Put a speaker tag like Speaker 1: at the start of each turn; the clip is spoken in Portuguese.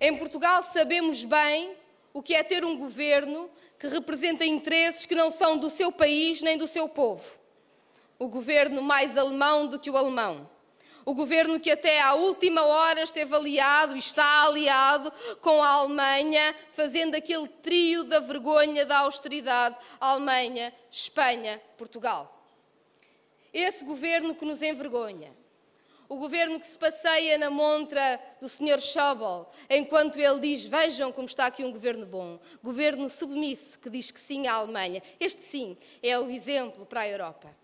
Speaker 1: Em Portugal sabemos bem o que é ter um governo que representa interesses que não são do seu país nem do seu povo. O governo mais alemão do que o alemão. O governo que até à última hora esteve aliado e está aliado com a Alemanha, fazendo aquele trio da vergonha da austeridade Alemanha, Espanha, Portugal. Esse governo que nos envergonha, o governo que se passeia na montra do Sr. Schauble, enquanto ele diz: Vejam como está aqui um governo bom. Governo submisso que diz que sim à Alemanha. Este sim é o exemplo para a Europa.